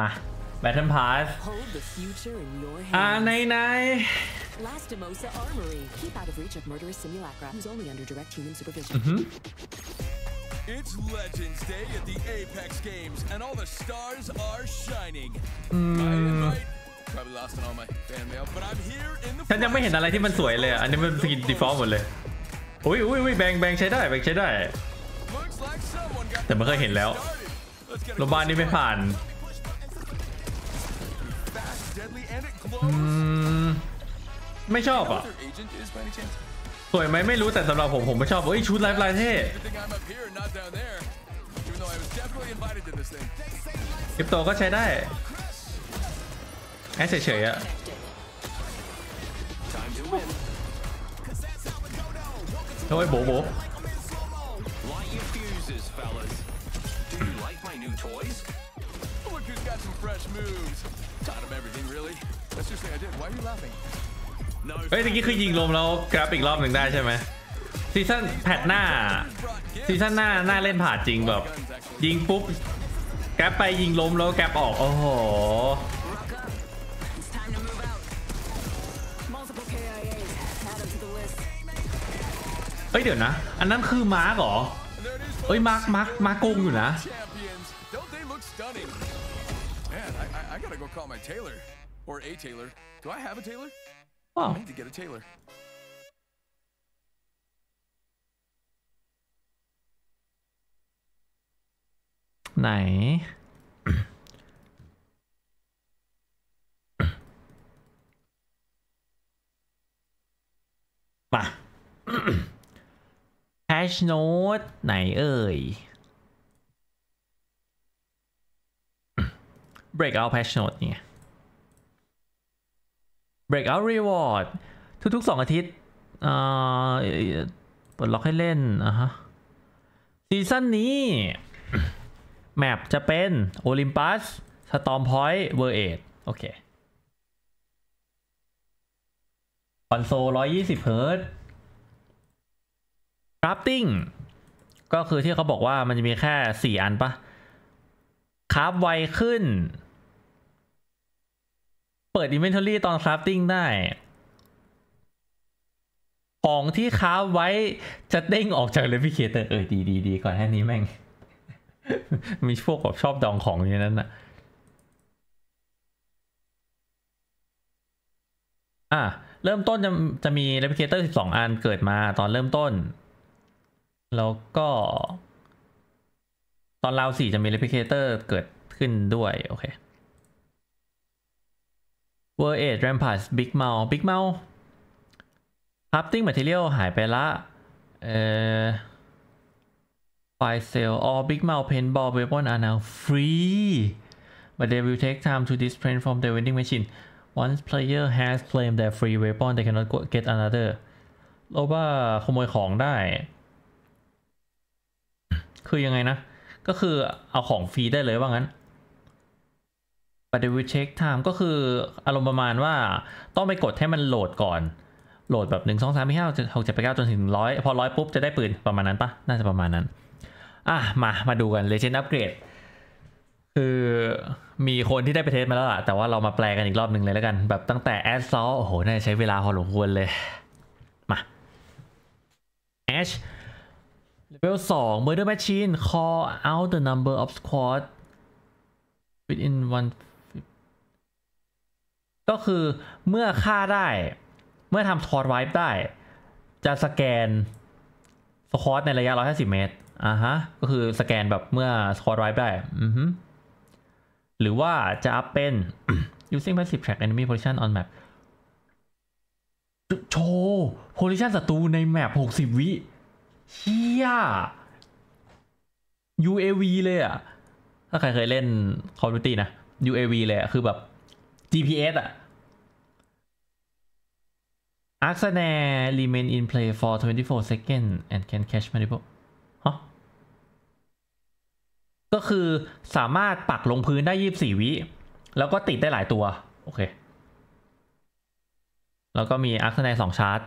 มา Battle Pass อาไหนไหนฉันยังไม่เห็นอะไรที่มันสวยเลย อันนี้มันสกิน ดีฟอลต์หมดเลยอุ้ยอุ้ยอุ้ยแบงแบงใช้ได้ แบงใช้ได้ แต่ไม่เคยเห็นแล้วโรบานนี่ไม่ผ่านไม่ชอบอ่ะสวยไหมไม่รู้ แต่สำหรับผม ผมไม่ชอบเอ้ยชุดไลฟ์ลายเท่คริปโตก็ใช้ได้แอสเฉยๆอ่ะเฮ้ยโบโบเฮ้ยตะกี้คือยิงลมแล้วกราฟอีกรอบหนึ่งได้ใช่ไหมซีซั่นแพทหน้าซีซั่นหน้าหน้าเล่นผ่าจริงแบบ ยิงปุ๊บแกปไปยิงล้มแล้วแกปออกโอ้โหเอ้ย เดี๋ยวนะ อันนั้นคือ มาร์กเหรอเอ้ยมาร์กมาร์กมาร์กโกงอยู่นะ Or a tailor. Do I have a tailor? Oh. I need to get a tailor. Này. Mà. Hash note này ơi. Break out hash note nha. breakout reward ทุกๆ2อาทิตย์เปิดล็อกให้เล่นนะฮะ ซีซั่นนี้ แมปจะเป็น Olympus s t o r ต Point v e r 8โอเค คอนโซล120เฮิร์ตกราฟติ้งก็คือที่เขาบอกว่ามันจะมีแค่ 4 อันปะคราฟไวขึ้นเปิด Inventory ตอน Crafting ได้ ของที่ค้าไว้จะเด้งออกจากเลพิเคเตอร์เออดีดีดีก่อนแค่นี้แม่ง มีพวกแบบชอบดองของอย่างนั้นนะอ่ะเริ่มต้นจะจะมีเิเคเตอร์สิ12 อันเกิดมาตอนเริ่มต้น แล้วก็ ตอนราวสี่จะมีเลพิเคเตอร์เกิดขึ้นด้วยโอเคเวอร์เอทแรมพาร์สบิ๊กเมาบิ๊กเมาฮับติ้งแมทเทียลหายไปละเอ่อไฟเซลออบิ๊กเมาเพนบอลเวปอนอาร์นาวฟรี but they will take time to disprint from the vending machine once player has claimed their free weapon they cannot get another โลว่าขโมยของได้ คือยังไงนะก็คือเอาของฟรีได้เลยว่างั้นปฏิวิเช็คไทม์ก็คืออารมณ์ประมาณว่าต้องไปกดให้มันโหลดก่อน โหลดแบบหนึ่งสองสามห้าเจ็ดแปดเก้าจนถึงร้อยพอร้อยปุ๊บจะได้ปืนประมาณนั้นปะน่าจะประมาณนั้น อ่ะมา มาดูกันเลเจนด์อัปเกรดคือมีคนที่ได้ไปเทสมาแล้วล่ะ แต่ว่าเรามาแปลกันอีกรอบหนึ่งเลยแล้วกัน แบบตั้งแต่แอดซอลโอ้โหน่าใช้เวลาพอสมควรเลย มาแอชเลเวลสองเอร์แมชชีนคอเอ call out the number of squad within one ก็คือเมื่อฆ่าได้เมื่อทำทอร์ไวท์ได้ จะสแกนสครอตในระยะ 150 เมตรอ่าฮะก็คือสแกนแบบเมื่อสครอตไวท์ได้อือฮึหรือว่าจะอัพเป็น using passive track enemy position on map โชว์ position ศัตรูในแมป60 วิเชี่ย UAV เลยอะถ้าใครเคยเล่น Call of Duty นะ UAV เลยอะคือแบบ GPS อ่ะ a r s e n a l remain in play for 24 s e c o n d and can catch multiple ฮะก็คือสามารถปักลงพื้นได้24วิแล้วก็ติดได้หลายตัว โอเคแล้วก็มี a r s e n a อ2ชาร์จ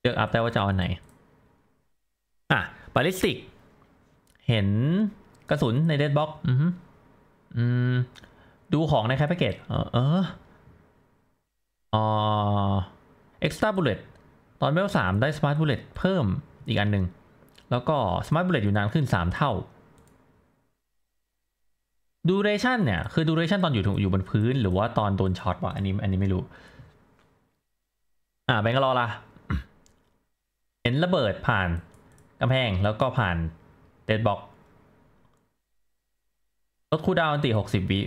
เลือกอัพได้ว่าจะเอาอันไหน อ่ะบาลิสติก เห็นกระสุนในเดดบ็อกอืมอืมดูของในแคปเปกเกจเออ เอออ็กซ์ต้าบุลเลตตอนเบลสามได้สมาร์ทบุลเลตเพิ่มอีกอันหนึ่ง แล้วก็สมาร์ทบุลเลตอยู่นานขึ้นสามเท่า ดูเรชั่นเนี่ย คือดูเรชั่นตอนอยู่อยู่บนพื้นหรือว่าตอนโดนช็อตวะอันนี้อันนี้ไม่รู้ อ่าแบงก์รอละเห็นระเบิดผ่านกำแพงแล้วก็ผ่านเดดบ็อกลดคูดาวันตีหกสิบวิ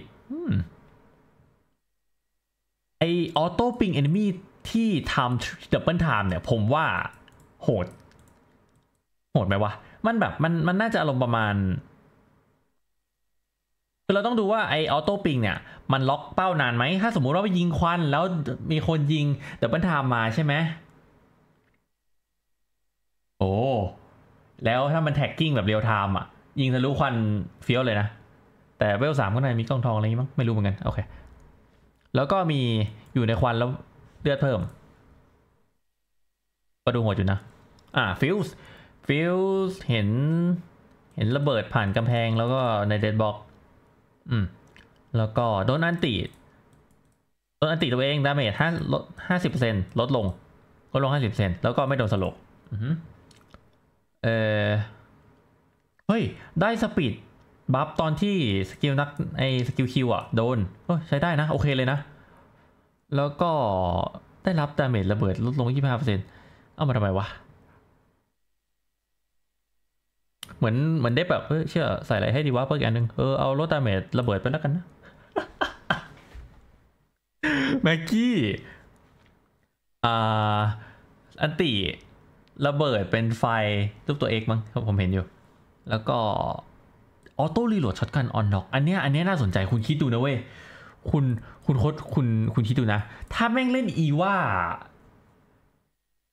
ไอออโต้ปิงเอนมี่ที่ทำดับเบิลไทม์เนี่ยผมว่าโหด โหดไหมวะมันแบบมันมันน่าจะอารมณ์ประมาณคือเราต้องดูว่าไอออโต้ปิงเนี่ย มันล็อกเป้านานไหมถ้าสมมุติว่าไปยิงควันแล้วมีคนยิงดับเบิลไทม์มาใช่ไหมโอ้แล้วถ้ามันแท็กกิ้งแบบเรียลไทม์อ่ะยิงทะลุควันเฟี้ยวเลยนะแต่เวลสามข้างในมีกล้องทองอะไรนี้มั้งไม่รู้เหมือนกัน โอเค แล้วก็มีอยู่ในควันแล้วเลือดเพิ่มกระดูหดอยู่นะ อ่าฟิวส์ฟิวส์เห็น เห็นระเบิดผ่านกำแพงแล้วก็ในเดดบ็อกอืมแล้วก็ โดนอันติโดนอันติตัวเองดาเมจห้าลดห้าสิบเปอร์เซ็นต์ลดลง ลดลงห้าสิบเปอร์เซ็นต์แล้วก็ไม่โดนสลบเออเฮ้ย ได้สปีดบัฟตอนที่สกิลนักไอสกิลคิวอ่ะโดนใช้ได้นะ โอเคเลยนะ แล้วก็ได้รับดาเมจระเบิดลดลง 25%เอามาทำไมวะเหมือนเหมือนได้แบบเออเชื่อใส่อะไรให้ดีวะเพิ่มอีกอันหนึ่งเออเอาลดดาเมจระเบิดไปแล้วกันนะ แม็กกี้ อ่า อันติ ระเบิดเป็นไฟรูปตัวเอกมั้งผมเห็นอยู่ แล้วก็ออโต้รีโหลดช็อตกันออนน็อกอันเนี้ยอันเนี้ยน่าสนใจคุณคิดดูนะเว้ยคุณคุณโคดคุณคุณคิดดูนะถ้าแม่งเล่นอีว่า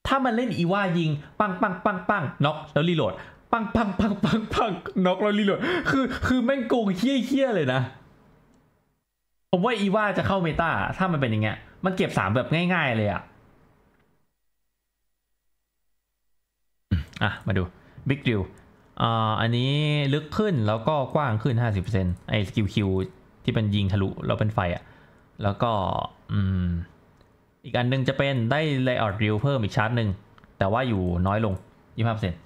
ถ้ามันเล่นอีว่ายิงปังปังปังปังน็อกแล้วรีโหลด ปังปังปังปังปังน็อกแล้วรีโหลด คือ คือแม่งโกงเฮี้ยเฮี้ยเลยนะผมว่าอีว่าจะเข้าเมตาถ้ามันเป็นอย่างเงี้ย มันเก็บสามแบบง่าย ๆ เลยอะอ่ะมาดูบิ๊กดิวอันนี้ลึกขึ้นแล้วก็กว้างขึ้น 50%ไอ้สกิลคิวที่เป็นยิงทะลุแล้วเป็นไฟอะ่ะ แล้วก็อืมอีกอันนึงจะเป็นได้เลอยอริวเพิ่มอีกชาร์จหนึ่งแต่ว่าอยู่น้อยลง25%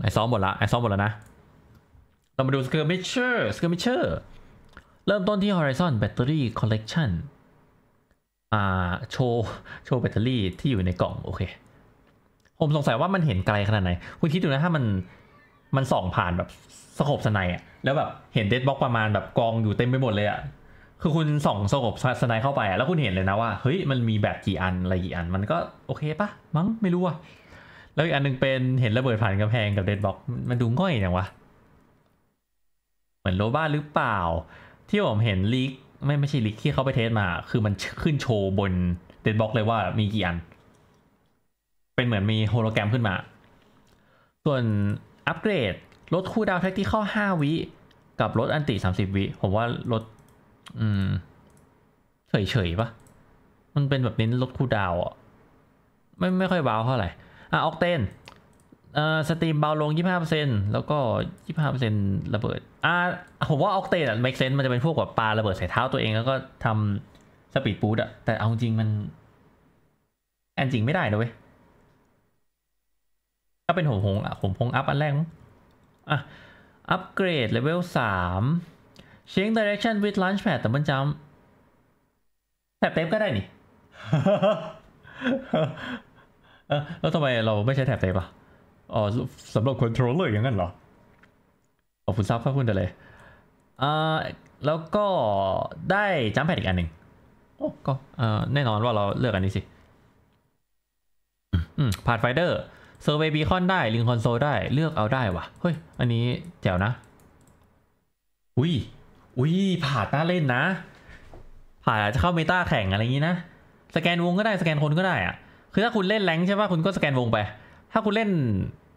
ไอซ้อมหมดละไอซ้อมหมดแล้วนะ เรามาดู skirmisher skirmisher เริ่มต้นที่ horizon battery collection อ่าโชว์ โชว์แบตเตอรี่ที่อยู่ในกล่อง โอเคผมสงสัยว่ามันเห็นไกลขนาดไหนคุณคิดดูนะถ้ามันมันส่องผ่านแบบสกบสไนอะแล้วแบบเห็นเดดบ็อกประมาณแบบกองอยู่เต็มไปหมดเลยอะคือคุณส่องสกบสไนเข้าไปอะแล้วคุณเห็นเลยนะว่าเฮ้ยมันมีแบบกี่อันอะไรกี่อัน มันก็โอเคปะมั้งไม่รู้อะแล้วอีกอันนึงเป็นเห็นระเบิดผ่านกำแพงกับเดดบ็อกมันดูง่อยอย่างวะ เหมือนโลบ้าหรือเปล่า ที่ผมเห็นลิกไม่ไม่ใช่ลิกที่เขาไปเทสมา คือมันขึ้นโชว์บนเดสบ็อกเลยว่า มีกี่อันเป็นเหมือนมีโฮโลแกรมขึ้นมา ส่วนอัปเกรดลดคู่ดาวแท็กที่ข้อห้าวิกับลดอันติสามสิบวิผมว่าลดอืมเฉยเฉยปะมันเป็นแบบเน้นลดคู่ดาวอ่ะ ไม่ไม่ค่อยเ้าเท่าไหร่อ่ะออกเตนเอ่อสตรีมเบาลง 25%แล้วก็ 25%ระเบิด อ่าผมว่าออกเตนอ่ะเมกเซนมันจะเป็นพวกแบบปลาระเบิดใส่เท้าตัวเอง แล้วก็ทำสปีดบูตอ่ะแต่เอาจริงมันแอนจริงไม่ได้นะเว้ยถ้าเป็นผมพงอ่ะผมพงอัพอันแรกอ่ะอัปเกรด เลเวลสามเชยงดิเรกชันวิดลันช์แพดแต่มันจำแท็บเต็มก็ได้นี่แล้วทำไมเราไม่ใช้แท็บเต็มอ่ะอ๋อสำหรับคอนโทรลเลอร์อย่างนั้นเหรอขอบคุณซับครับคุณเดเลยอ่าแล้วก็ได้จัมแพดอีกอันหนึ่งโอ้ก็แน่นอนว่าเราเลือกอันนี้สิ อืมพาดไฟเดอร์เซอร์เวย์บีคอนได้ลิงคอนโซลได้เลือกเอาได้วะเฮ้ย อันนี้ แจ๋วนะอุ้ยอุ้ย ผ่าตน้าเล่นนะ ผ่าจะเข้าเมตาแข่งอะไรอย่างนี้นะ สแกนวงก็ได้ สแกนคนก็ได้อะคือถ้าคุณเล่นแรงใช่ป่ะคุณก็สแกนวงไป ถ้าคุณเล่น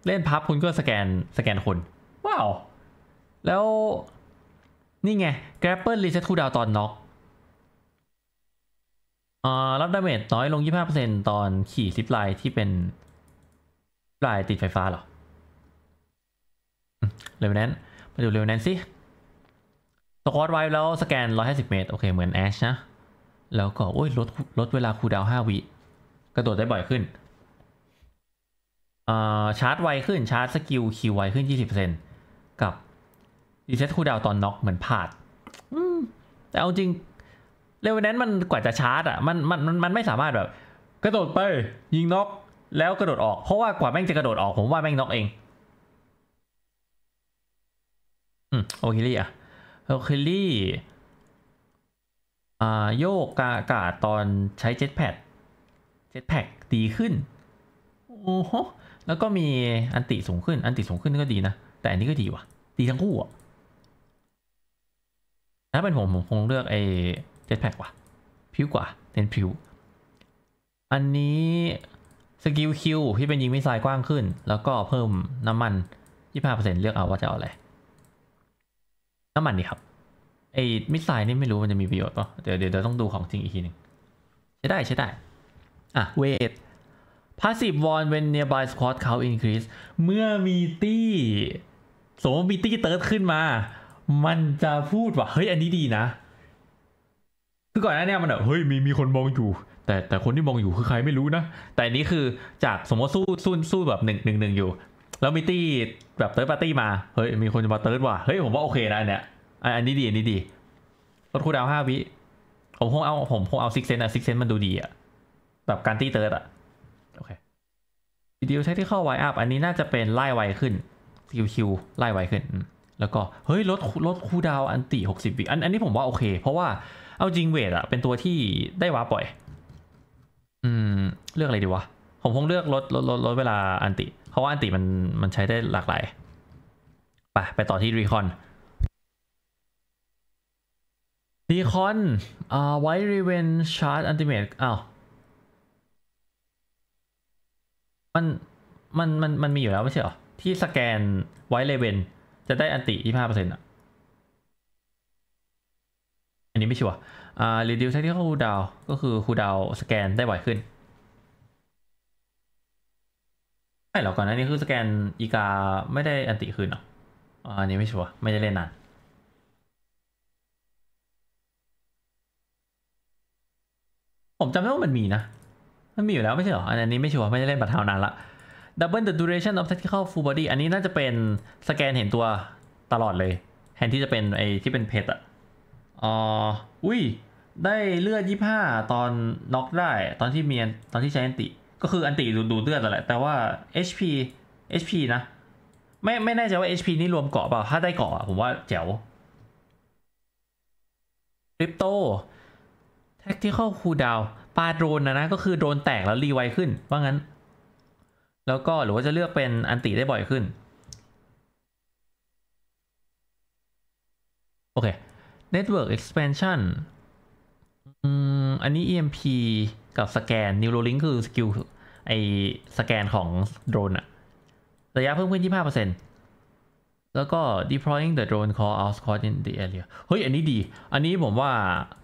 เล่นพับคุณก็สแกนสแกนคน ว้าว แล้วนี่ไงแกรปเปิลรีเซ cool d o w ตอนน็อกอ่ารับดาเมจน้อยลง 25%ตอนขี่ซิปไลน์ที่เป็นปลายติดไฟฟ้าเหรอเร็วแนน มาดูเร็วแนนสิ สกอตไว้แล้วสแกน 150 เมตรโอเคเหมือนแอชนะ แล้วก็โอ้ย ลดลดเวลาคูดาว5วิกระโดดได้บ่อยขึ้น อ่าชาร์จไวขึ้นชาร์จสกิล คิวไวขึ้น 20%กับรีเซ็ตคูดาวตอนน็อกเหมือนผาด แต่เอาจริงเร็วนันมันกว่าจะชาร์จอ่ะ มันมันมันไม่สามารถแบบ กระโดดไป ยิงน็อกแล้วกระโดดออก เพราะว่ากว่าแม่งจะกระโดดออก ผมว่าแม่งน็อกเอง อืมโอเคลี่อะโอเคลี่อ่าโยกกากาตอนใช้เจ็ตแพดเจ็ตแพดดีขึ้นโอ้โหแล้วก็มีอันติสูงขึ้น อันติสูงขึ้นก็ดีนะ แต่อันนี้ก็ดีว่ะ ดีทั้งคู่อะถ้าเป็นผม ผมคงเลือกไอ้เจ็ตแพดว่ะผิวกว่าเน้นผิว อันนี้สกิลคิวที่เป็นยิงมิสไซล์กว้างขึ้น แล้วก็เพิ่มน้ำมัน 25%เลือกเอาว่าจะเอาอะไร น้ำมันดีครับ ไอ้มิสไซล์นี่ไม่รู้มันจะมีประโยชน์ป่ะเดี๋ยวเดี๋ยวต้องดูของจริงอีกทีหนึ่งใช้ได้ ใช้ได้ อ่ะ เวท passive won when nearby squad count increase เมื่อมีตี้ สมมติมีตี้เติร์ดขึ้นมา มันจะพูดว่าเฮ้ยอันนี้ดีนะือก่อนหน้านี้มันแบบเฮ้ยมีมีคนมองอยู่ แต่แต่คนที่มองอยู่คือใครไม่รู้นะแต่นี้คือจากสมมติสู้สู้สู้แบบหนึ่งหนึ่งหนึ่งอยู่แล้วมีตี้แบบเติร์ดปาร์ตี้มาเฮ้ยมีคนจะมาเติร์ดว่ะเฮ้ย ผมว่า โอเคนะเนี่ยอันนี้ดี อันนี้ดีลดคูดาวห้าวิผมคงเอาผมคงเอาซิกเซนอะซิกเซนมันดูดีอะแบบการตี้เติร์ดอะโอเควิดีโอใช้ที่เข้าไวอัพอันนี้น่าจะเป็นไล่ไวขึ้นคิวคิวไล่ไวขึ้น แล้วก็เฮ้ยลดลดคูดาวอันตีหกสิบวิอันอันนี้ผมว่าโอเค เพราะว่าเอาจริงเวทอะเป็นตัวที่ได้วาปล่อย อืม เลือกอะไรดีวะ ผมคงเลือกลดลดลดลดเวลาอันติ เพราะว่าอันติมันมันใช้ได้หลากหลาย ไปไปต่อที่รีคอน รีคอน อ่าไวรีเวนชาร์ดอันติเมทอ้าวมันมันมันมันมีอยู่แล้วไม่ใช่หรอ ที่สแกนไวเลเวนจะได้อันติยี่ห้าเปอร์เซ็นต์อะอันนี้ไม่ชัวร์อ่า reduce tactical cooldown ก็คือ cooldown สแกนได้บ่อยขึ้น ไม่หรอกก่อนนะนี้คือสแกนอีกาไม่ได้อันติคืนหรออันนี้ไม่ชัวร์ไม่ได้เล่นนาน ผมจำได้ว่ามันมีนะ มันมีอยู่แล้ว ไม่ใช่หรอ อันนี้ไม่ชัวร์ไม่ได้เล่นบัตรเทานานละ Double the duration of tactical full body อันนี้น่าจะเป็นสแกนเห็นตัวตลอดเลย แทนที่จะเป็นไอที่เป็นเพชรอะอ๋อ อุ้ยได้เลือดยี่ห้าตอน น็อกได้ตอนที่เมียนตอนที่ใช้อันติก็คืออันติดูดเลือดแต่หละแต่ว่า HP HP นะไม่ไม่แน่ใจว่า HP นี่รวมเกาะเปล่า ถ้าได้เกาะผมว่าเจ๋วคริปโต tactical cooldown ปาโดนนะนะก็คือโดนแตกแล้วรีไวขึ้นว่างั้น แล้วก็หรือว่าจะเลือกเป็นอันติได้บ่อยขึ้น โอเค Network Expansion อันนี้ EMP กับสแกน Neuralink คือสกิลไอสแกนของโดรนอะระยะเพิ่มขึ้นที่5%แล้วก็ deploying the drone call out squad in the area เฮ้ย อันนี้ดี อันนี้ผมว่า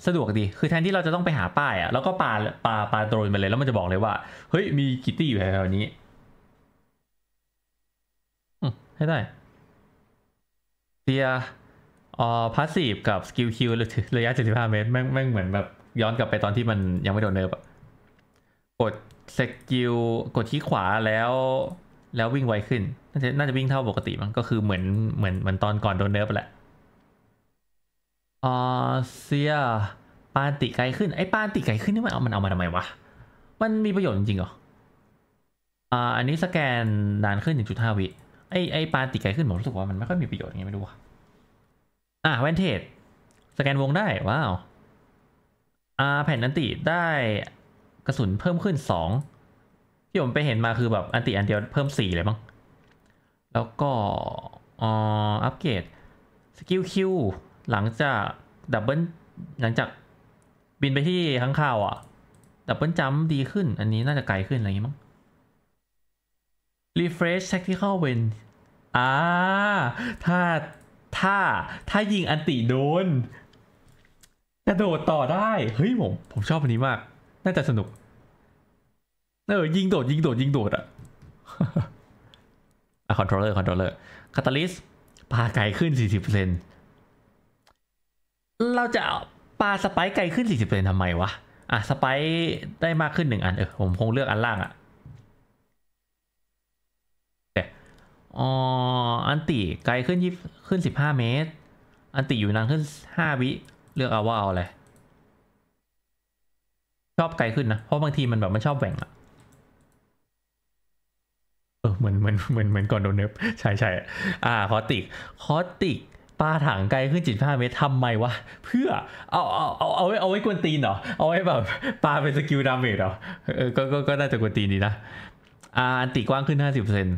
สะดวกดี คือแทนที่เราจะต้องไปหาป้ายอะแล้วก็ปาปาปาโดรนไปเลยแล้วมันจะบอกเลยว่า เฮ้ย มีกิตตี้อยู่แถวนี้ให้ได้เตียอ๋อพาสซีฟกับสกิลคิวระยะ75 เมตรแม่งแม่งเหมือนแบบย้อนกลับไปตอนที่มันยังไม่โดนเนิร์ฟกดสกิลกดที่ขวาแล้วแล้ววิ่งไวขึ้นน่าจะน่าจะวิ่งเท่าปกติมั้งก็คือเหมือนเหมือนเหมือนตอนก่อนโดนเนิร์ฟแหละอ๋อเซีย ปานติไกลขึ้นไอ้ปานติไกลขึ้นนี่มันเอามันเอามาทำไมวะมันมีประโยชน์จริงเหรออ่าอันนี้สแกนนานขึ้น1.5วิไอ้ไอ้ปานติไกลขึ้นผมรู้สึกว่ามันไม่ค่อยมีประโยชน์ไงไม่รู้วะอ่ะแวนเทจสแกนวงได้ ว้าวอ่า แผ่นอันติได้กระสุนเพิ่มขึ้นสองที่ผมไปเห็นมาคือแบบอันติอันเดียวเพิ่มสี่เลยมั้งแล้วก็อ่ออัปเกรด สกิลคิวหลังจาก ดับเบิลหลังจากบินไปที่ข้างข่าว อ่ะ ดับเบิลจัมดีขึ้นอันนี้น่าจะไกลขึ้น อะไรอย่างงี้มั้งรีเฟรชเช็คที่เข้าเวนอ่าถ้าถ้าถ้ายิงอันติโดนกระโดดต่อได้ เฮ้ยผมผมชอบอันนี้มาก น่าจะสนุกเออยิงโดดยิงโดดยิงโดดอะอะคอนโทรลเลอร์ คอนโทรลเลอร์คาตาลิสปลาไก่ขึ้น 40%เราจะปลาสไปไก่ขึ้น 40%ทำไมวะอ่ะสไปได้มากขึ้นหนึ่งอันเออผมคงเลือกอันล่างอะอ๋ออันติไกลขึ้นยี่ขึ้นสิบห้าเมตร อันติอยู่นานขึ้นห้าวิเลือกเอาว่าเอาอะไรชอบไกลขึ้นนะเพราะบางทีมันแบบมันชอบแหว่งอะเออเหมือนเหมือนเหมือนเหมือนก่อนโดนเนบใช่ใช่อ่าคอติกคอติกปลาถังไกลขึ้นจิตห้าเมตรทำไมวะเพื่อเอาเอาเอาเอาไว้เอาไวกวนตีนเหรอเอาไว้แบบปลาเป็นสกิลดาเมจเหรอเออ ก็ ก็ก็น่าจะกวนตีนดีนะอ่าอันติกว้างขึ้นห้าสิบเปอร์เซ็นต์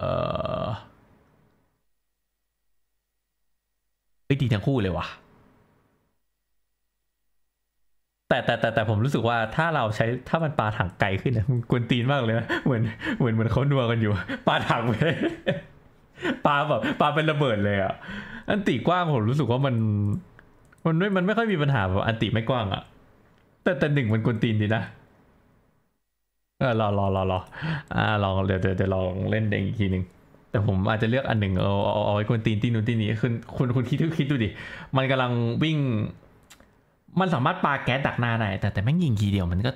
อเอ้ยดีทั้งคู่เลยว่ะ แต่แต่แต่แต่ผมรู้สึกว่าถ้าเราใช้ถ้ามันปลาถังไกลขึ้นนะมันกวนตีนมากเลยนะเหมือนเหมือนเหมือนเขานัวกันอยู่ปลาถังไปปลาแบบปลาเป็นระเบิดเลยอ่ะอันตีกว้างผมรู้สึกว่ามันมันไม่ มันไม่ค่อยมีปัญหาแบบอันตีไม่กว้างอ่ะแต่แต่หนึ่งมันกวนตีนดีนะเออรอรอรอรอ อ่าลองเดี๋ยวเดี๋ยวลองเล่นเด้งอีกทีหนึ่งแต่ผมอาจจะเลือกอันหนึ่งเอาเอาเอาไอ้คนตีนตีนนู้นตีนนี้คุณคุณคุณคิดคิดดูดิ มันกำลังวิ่ง มันสามารถปาแก๊ส ดักหน้าได้แต่แต่แม่งยิงทีเดียวมันก็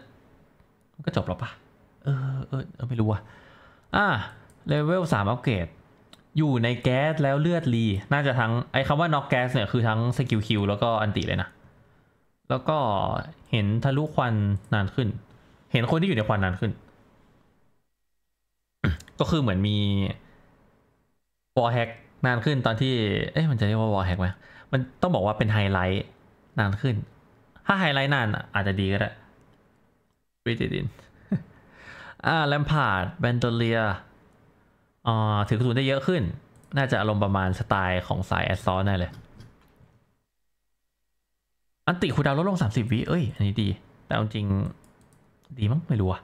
มันก็จบแล้วปะ เออเออเออไม่รู้อะอ่า เลเวลสามอัปเกรดอยู่ในแก๊สแล้วเลือดรี น่าจะทั้งไอ้คำว่าน็อกแก๊สเนี่ยคือทั้งสกิลคิวแล้วก็อันติเลยนะแล้วก็เห็นทะลุควันนานขึ้นเห็นคนที่อยู่ในควันนานขึ้น ก็คือเหมือนมี วอลแฮกนานขึ้นตอนที่ เอ๊ะมันจะเรียกว่าวอลแฮกไหม มันต้องบอกว่าเป็นไฮไลท์นานขึ้น ถ้าไฮไลท์นานอาจจะดีก็ได้ วิจิตินอ่าแลมพาร์ดแบนโดเลียอ่าถือกระสุนได้เยอะขึ้น น่าจะอารมณ์ประมาณสไตล์ของสายแอสซอนนด่เลย อันติคูดาวลดลง30วิเอ้ย อันนี้ดี แต่จริงดีมั้งไม่รู้อะ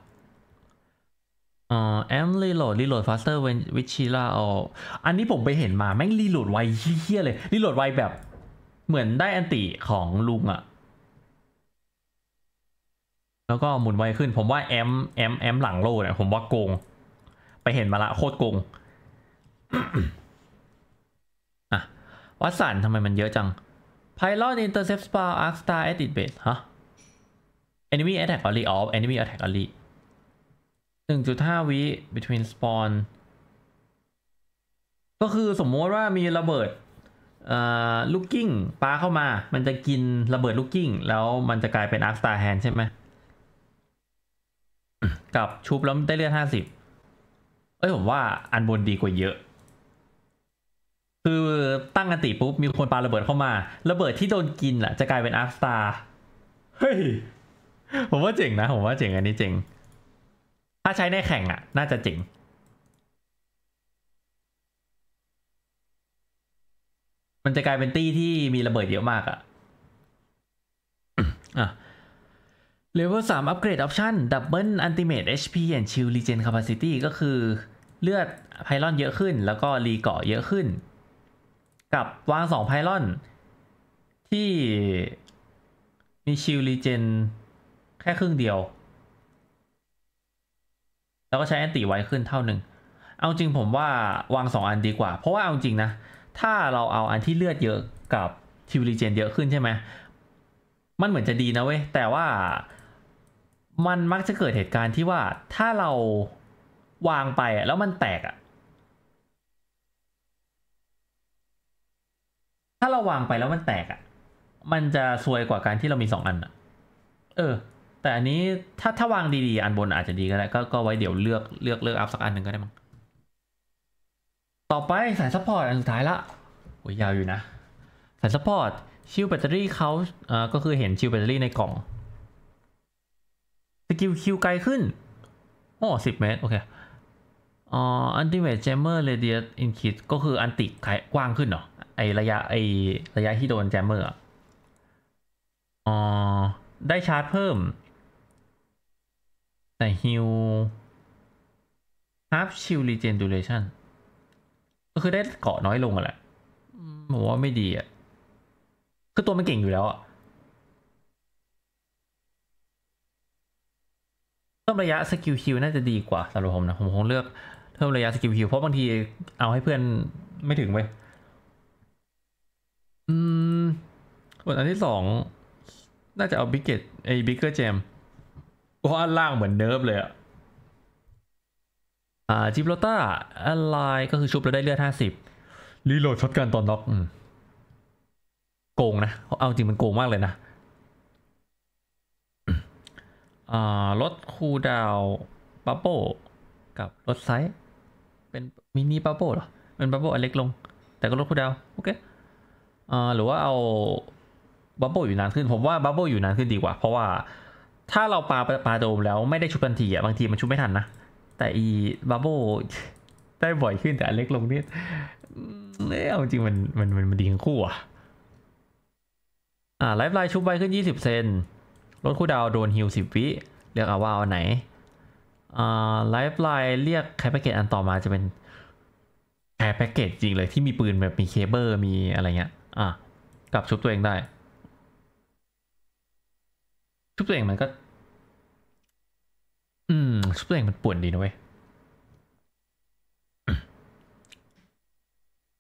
เอ่อแอมรีโหลดรีโหลดฟาสเตอร์วิชิล่าอ๋ออันนี้ผมไปเห็นมา แม่งรีโหลดไวเฮี้ยเลย รีโหลดไวแบบเหมือนได้ อันติ ของลุงอะแล้วก็หมุนไวขึ้นผมว่าแอมแอมแอมหลังโลเนี่ยผมว่าโกง ไปเห็นมาละ โคตรโกงอะวัสันทำไมมันเยอะจังไพอินเตอร์เซปสปาร์อาร์คสตาร์เอดิทเบสฮะ enemy attack only off enemy attack only หนึ่งจุดห้าวิ between spawn ก็คือสมมติว่ามีระเบิดลูกกิ้งปลาเข้ามา มันจะกินระเบิดลูกกิ้ง แล้วมันจะกลายเป็นอาร์คสตาร์แฮนใช่ไหมกับชุบแล้วได้เลือดห้าสิบเอ้ยผมว่าอันบนดีกว่าเยอะ คือตั้งอติปุ๊บ มีคนปลาระเบิดเข้ามา ระเบิดที่โดนกินอ่ะ จะกลายเป็นอาร์คสตาร์เฮ้ยผมว่าเจ๋งนะ ผมว่าเจ๋งอันนี้เจ๋งถ้าใช้ในแข่งอ่ะ น่าจะเจ๋งมันจะกลายเป็นตี้ที่มีระเบิดเยอะมากอ่ะอ่ะเลเวลสามอัปเกรดออปชั่นดับเบิลอันติเมทเอชพีแอนชิลลีเจนคาปซิตี้ก็คือเลือดไพลอนเยอะขึ้น แล้วก็รีเกาะเยอะขึ้น กับวางสองไพลอนที่มีชิลลีเจนแค่ครึ่งเดียว แล้วก็ใช้แอนตี้ไว้ขึ้นเท่าหนึ่ง เอาจริงผมว่าวาง 2 อันดีกว่า เพราะว่าเอาจริงนะ ถ้าเราเอาอันที่เลือดเยอะกับทิวลิเจนเยอะขึ้นใช่ไหมมันเหมือนจะดีนะเว้ย แต่ว่ามันมักจะเกิดเหตุการณ์ที่ว่าถ้าเราวางไปแล้วมันแตกอะถ้าเราวางไปแล้วมันแตกอะ มันจะซวยกว่าการที่เรามีสองอันอะเออแต่อันนี้ถ้าถ้าวางดีๆอันบนอาจจะดี ก็ได้ก็ก็ไว้เดี๋ยวเลือกเลือกเลือกอัพสักอันหนึ่งก็ได้มั้งต่อไปสาย ซัพพอร์ตอันสุดท้ายละโอ้ยยาวอยู่นะสายซัพพอร์ตชิลแบตเตอรี่เขาเอ่อก็คือเห็นชิลแบตเตอรี่ในกล่องสกิลคิวไกลขึ้นอ๋อสิบเมตรโอเคอ่ออันติเมทเจมเมอร์เรเดียสอินคิดก็คืออันติไกลกว้างขึ้นเหรอไอระยะไอระยะที่โดนแจมเมอร์อ่อได้ชาร์จเพิ่มแต่ฮิว half shield regen duration ก็คือได้เกาะน้อยลงอะแหละผมว่าไม่ดีอ่ะ คือตัวมันเก่งอยู่แล้วอ่ะเพิ่มระยะสกิลฮิวน่าจะดีกว่าสำหรับผมนะ ผมคงเลือกเพิ่มระยะสกิลฮิว เพราะบางที เอาให้เพื่อนไม่ถึงไปอืมบทอันที่สอง น่าจะเอาบิ๊กเกตไอ้บิ๊กเกอร์เจมเพราะอันล่างเหมือนเนิร์ฟเลยอ่ะ อ่าจิบโรต้าอันไรก็คือชุบแล้วได้เลือดห้าสิบรีโหลดช็อตกันตอนน็อกโกงนะ เอาจริงมันโกงมากเลยนะ อ่าลดคูดาวบับโบกับลดไซส์เป็นมินิบับโบเหรอ เป็นบับโบอันเล็กลง แต่ก็ลดคูดาวโอเค อ่าหรือว่าเอาบับเบอยู่นานขึ้นผมว่าบับเบอยู่นานขึ้นดีกว่าเพราะว่าถ้าเราปาปาโดมแล้วไม่ได้ชุบทันทีอ่ะบางทีมันชุบไม่ทันนะ แต่อีบับโบได้บ่อยขึ้นแต่เล็กลงนิดเอาจริงมันมันมันดีทั้งคู่อ่ะอ่าไลฟ์ไลน์ชุบไปขึ้น 20 เซนลดคู่ดาวโดนฮิลสิบวิเรียกอาว่าเอาไหน อ่า ไลฟ์ไลน์เรียกแคปแพ็กเกจอันต่อมาจะเป็นแคปแพ็กเกจจริงเลยที่มีปืนแบบมีเคเบิลมีอะไรเงี้ยอ่ากลับชุบตัวเองไดุ้บตัวเองมันก็ อืมชุบตัวเองมันป่วนดีนะเว้ย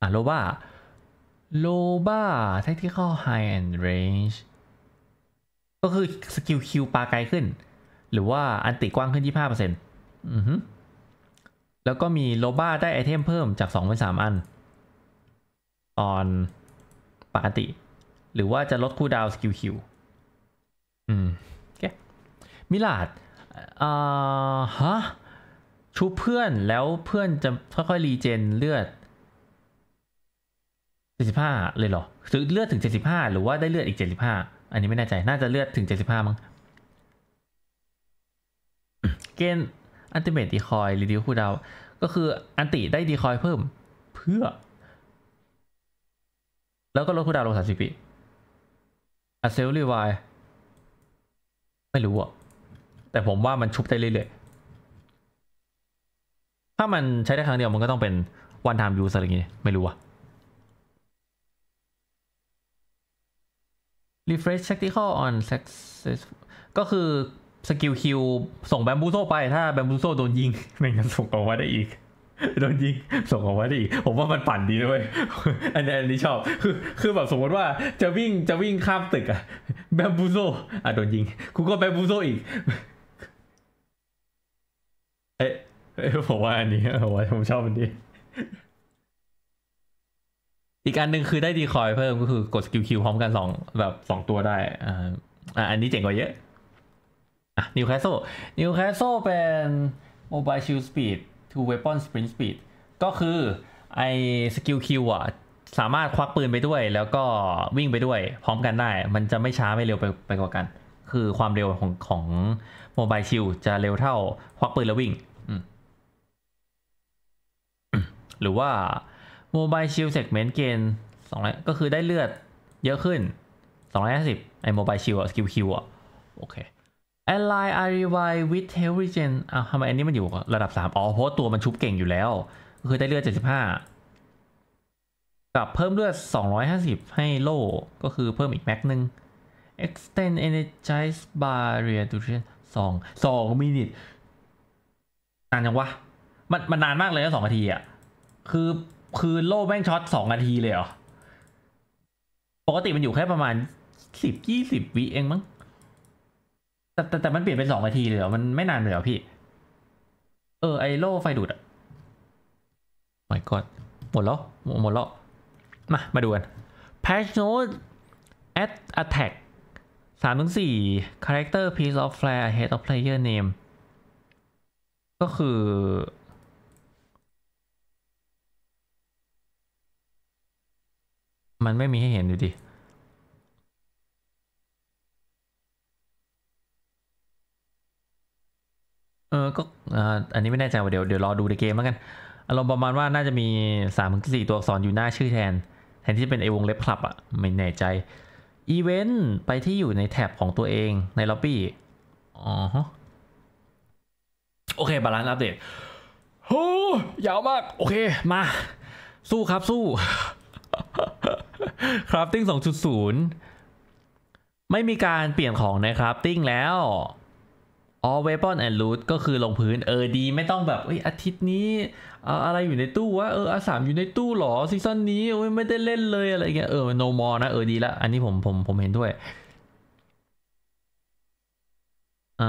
อ่ะ โลบ้า โลบ้า t ที่เข้า high and range ก็คือสกิลคิวปลาไกลขึ้น หรือว่าอันติกว้างขึ้น 25%อือฮึแล้วก็มีโลบ้าได้ไอเทมเพิ่มจาก2เป็น3อัน ตอนปกติ หรือว่าจะลดคูดาวสกิลคิวอืมมิลาดอ่าฮะชุบเพื่อนแล้วเพื่อนจะค่อยๆรีเจนเลือด75 เลยเหรอถึงเลือดถึง 75 หรือว่าได้เลือดอีก 75 อันนี้ไม่แน่ใจน่าจะเลือดถึง 75มั้งเกณฑ์อันติเมตดีคอยรีดิวคูดาวก็คืออันติได้ดีคอยเพิ่มเพื่อ แล้วก็ลดคูดาวลง30สิอัเซลรีวายไม่รู้อ่ะแต่ผมว่ามันชุบได้เรื่อยๆ ถ้ามันใช้ได้ครั้งเดียวมันก็ต้องเป็น one time use อะไรอย่างงี้ ไม่รู้อะ refresh tactical on success ก็คือสกิลคิวส่งแบมบูโซไปถ้าแบมบูโซโดนยิง มันส่งออกมาได้อีก โดนยิง ส่งออกมาได้อีก ผมว่ามันปั่นดีด้วย อันนี้อันนี้ชอบ คือคือแบบสมมติว่าจะวิ่งจะวิ่งข้ามตึกอะแบมบูโซอ่ะโดนยิงกูก็แบมบูโซอีกเอ้ผมว่าอันนี้ผมว่าผมชอบอันนี้อีกอันหนึ่งคือได้ดีคอยเพิ่มก็คือกดสกิลคิวพร้อมกันสองแบบสองตัวได้อ่าอันนี้เจ๋งกว่าเยอะอ่ะนิวแคสโซนิวแคสโซเป็นโมบายชิลสปีดทูเวปอนสปรินสปีดก็คือไอสกิลคิวอ่ะสามารถควักปืนไปด้วย แล้วก็วิ่งไปด้วยพร้อมกันได้ มันจะไม่ช้าไม่เร็วไปไปกว่ากัน คือความเร็วของของโมบายชิลจะเร็วเท่าควักปืนแล้ววิ่งหรือว่าโมบายชิลเซกเมนต์เกณฑ์สองก็คือได้เลือดเยอะขึ้น 250 ไอโมบายชิลอะสกิลคิวอะโอเค Ally Revive with Health Regen อ้าวทำไมอันนี้มันอยู่ระดับ 3 อ๋อ เพราะตัวมันชุบเก่งอยู่แล้ว ก็คือได้เลือด 75 กับเพิ่มเลือด250 ให้โล่ ก็คือเพิ่มอีกแม็กนึง Extend Energize Barrier Duration 2 2มินิตนานยังวะ มันมันนานมากเลยนะ2นาทีอะคือคือโล่แม่งช็อตสองนาที เลยเหรอ ปกติมันอยู่แค่ประมาณสิบยี่สิบวิเองมั้งแต่แต่แต่มันเปลี่ยนเป็นสองนาที เลยเหรอ มันไม่นานเลยเหรอ พี่ เออไอโล่ไฟดูดอะไม่กดหมดแล้วหมดแล้วมา มาดูกัน patch note a อ attack สามถึงสี่ character piece of f l a ์เ head of player name ก็คือมันไม่มีให้เห็นอยู่ดี เออก็อันนี้ไม่แน่ใจว่าเดี๋ยวเดี๋ยว รอดูในเกมแล้วกัน อารมณ์ประมาณว่าน่าจะมีสามถึงสตัวอักษรอยู่หน้าชื่อแทน แทนที่จะเป็นไอวงเล็บคลับอ่ะ ไม่แน่ใจ อีเวนต์ ไปที่อยู่ในแท็บของตัวเองในล็อบบี้ อ๋อ โอเค บาลานซ์อัปเดตโหยาวมาก โอเค มา สู้ครับสู้คราฟติ้ง2.0 ไม่มีการเปลี่ยนของนะคราฟติ้งแล้ว all weapon and loot ก็คือลงพื้น เออดี ไม่ต้องแบบเออาทิตย์นี้อะไรอยู่ในตู้วะเอออาสามอยู่ในตู้หรอ ซีซั่นนี้ไม่ได้เล่นเลยอะไรเงี้ยเออ no more นะ เออดีละอันนี้ผมผมผมเห็นด้วยอ่